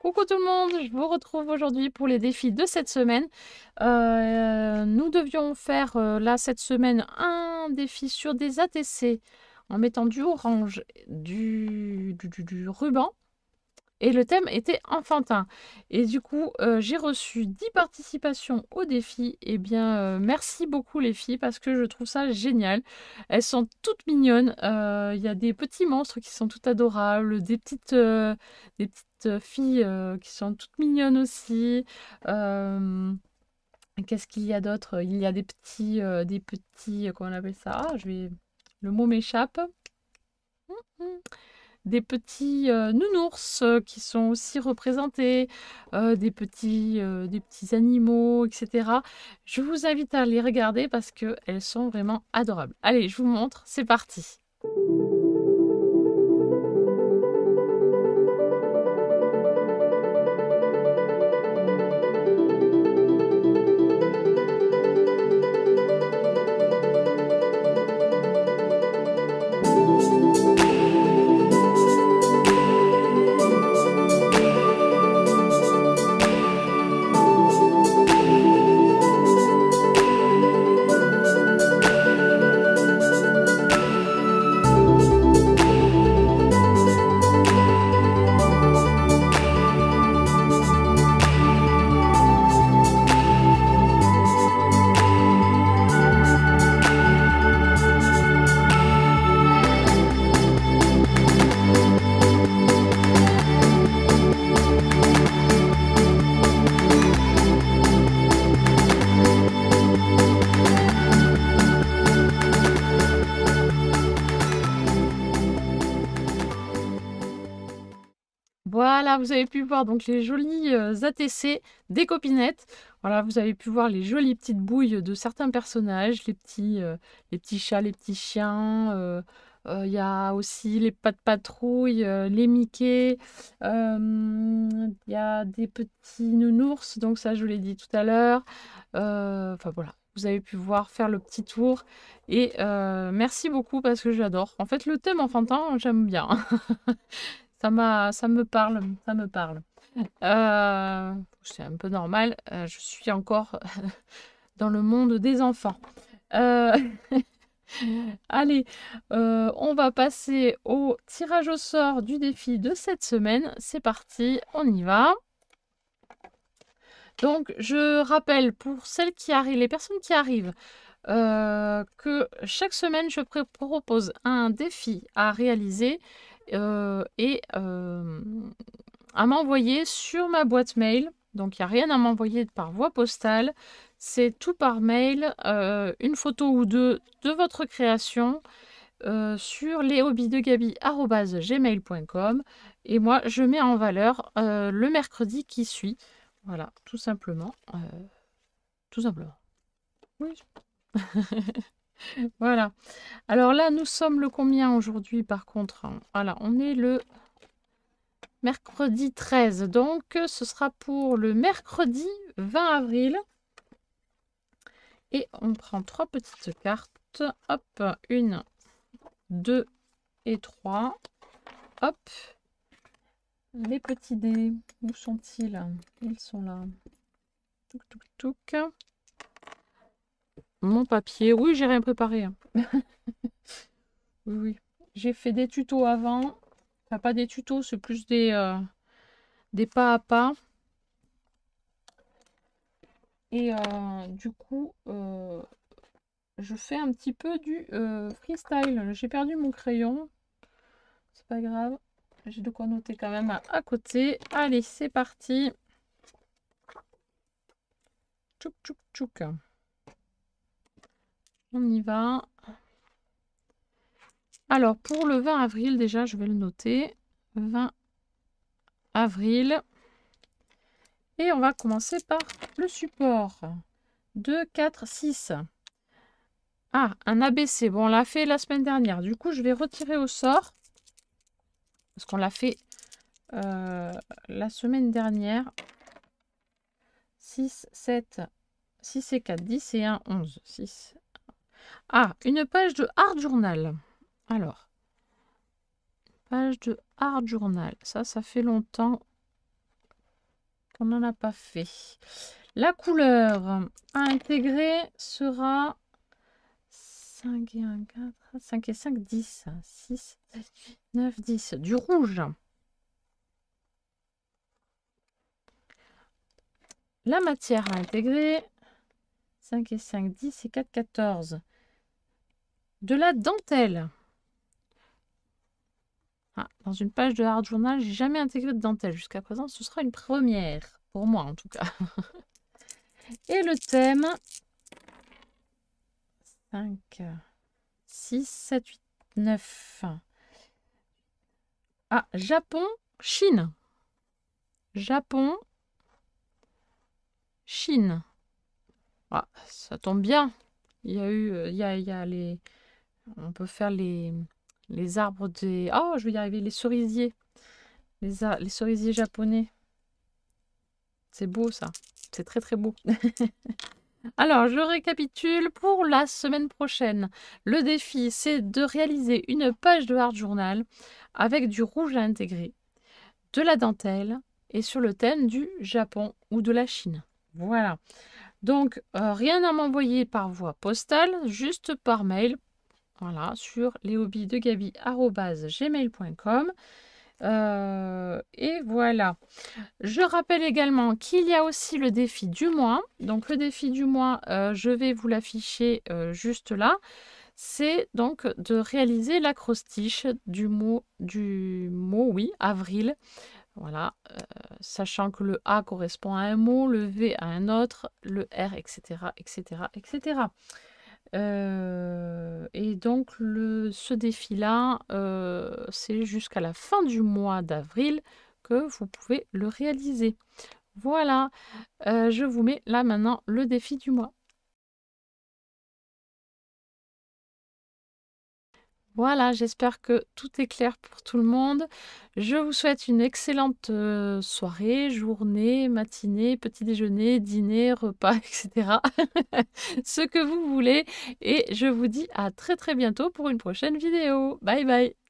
Coucou tout le monde, je vous retrouve aujourd'hui pour les défis de cette semaine. Euh, nous devions faire euh, là cette semaine un défi sur des ATC en mettant du orange, du, du, du ruban et le thème était enfantin. Et du coup, euh, j'ai reçu 10 participations au défi. Eh bien, euh, merci beaucoup les filles parce que je trouve ça génial. Elles sont toutes mignonnes. Euh, il y a des petits monstres qui sont tout adorables, des petites, des petites filles qui sont toutes mignonnes aussi. Qu'est-ce qu'il y a d'autre Il y a des petits, des petits, comment on appelle ça ah, Je vais, le mot m'échappe. Hum, hum des petits euh, nounours euh, qui sont aussi représentés, euh, des, petits, des petits animaux, etc. Je vous invite à les regarder parce qu'elles sont vraiment adorables. Allez, je vous montre, c'est parti. Voilà, vous avez pu voir donc les jolis euh, ATC des copinettes. Voilà, vous avez pu voir les jolies petites bouilles de certains personnages, les petits, euh, les petits chats, les petits chiens. Euh, il y a aussi les patrouilles, les Mickey. Il y a des petits nounours, donc ça je vous l'ai dit tout à l'heure. Enfin voilà, vous avez pu voir faire le petit tour. Et merci beaucoup parce que j'adore. En fait, le thème enfantin, j'aime bien. Ça, ça me parle, ça me parle. Euh, c'est un peu normal, euh, je suis encore dans le monde des enfants. Euh, allez, on va passer au tirage au sort du défi de cette semaine. C'est parti, on y va. Donc, je rappelle pour celles qui arrivent, les personnes qui arrivent, que chaque semaine, je propose un défi à réaliser euh, et euh, à m'envoyer sur ma boîte mail. Donc il n'y a rien à m'envoyer par voie postale. C'est tout par mail, euh, une photo ou deux de votre création sur gmail.com et moi je mets en valeur le mercredi qui suit. Voilà, tout simplement. tout simplement. Oui. voilà. Alors là, nous sommes le combien aujourd'hui, par contre hein Voilà, on est le mercredi 13. Donc, ce sera pour le mercredi 20 avril. Et on prend trois petites cartes. Hop, une, deux et trois. Hop. Les petits dés, où sont-ils Ils sont là. Touc, touc, touc. Mon papier. Oui, j'ai rien préparé. Hein. oui, oui. J'ai fait des tutos avant. Enfin, pas des tutos, c'est plus des, euh, des pas à pas. Et euh, du coup, euh, je fais un petit peu du freestyle. J'ai perdu mon crayon. C'est pas grave. J'ai de quoi noter quand même à, côté. Allez, c'est parti. Tchouk, tchouk, tchouk. On y va. Alors, pour le 20 avril, déjà, je vais le noter. 20 avril. Et on va commencer par le support. 2, 4, 6. Ah, un ABC. Bon, on l'a fait la semaine dernière. Du coup, je vais retirer au sort. Parce qu'on l'a fait euh, la semaine dernière. 6, 7, 6 et 4, 10 et 1, 11. 6, ah, une page de Art Journal. Alors, page de Art Journal. Ça, ça fait longtemps qu'on n'en a pas fait. La couleur à intégrer sera 5 et 4, 5 et 5, 10, 6, 7, 9, 10. Du rouge. La matière à intégrer, 5 et 5, 10 et 4, 14 de la dentelle. Ah, dans une page de Hard Journal, j'ai jamais intégré de dentelle jusqu'à présent. Ce sera une première, pour moi en tout cas. Et le thème 5, 6, 7, 8, 9. Ah, Japon, Chine. Japon, Chine. Ah, ça tombe bien. Il y a eu, euh, il il y a les, on peut faire les, les arbres des... Oh, je vais y arriver, les cerisiers. Les, les cerisiers japonais. C'est beau ça. C'est très très beau. Alors, je récapitule pour la semaine prochaine. Le défi, c'est de réaliser une page de hard journal avec du rouge à intégrer, de la dentelle et sur le thème du Japon ou de la Chine. Voilà. Donc, euh, rien à m'envoyer par voie postale, juste par mail voilà, sur de Euh, et voilà. Je rappelle également qu'il y a aussi le défi du mois. Donc le défi du mois, euh, je vais vous l'afficher euh, juste là. C'est donc de réaliser l'acrostiche du mot, du mot, oui, avril. Voilà, euh, sachant que le A correspond à un mot, le V à un autre, le R, etc., etc., etc. Euh, et donc ce défi-là, euh, c'est jusqu'à la fin du mois d'avril que vous pouvez le réaliser. Voilà, euh, je vous mets là maintenant le défi du mois. Voilà, j'espère que tout est clair pour tout le monde. Je vous souhaite une excellente soirée, journée, matinée, petit déjeuner, dîner, repas, etc. Ce que vous voulez. Et je vous dis à très très bientôt pour une prochaine vidéo. Bye bye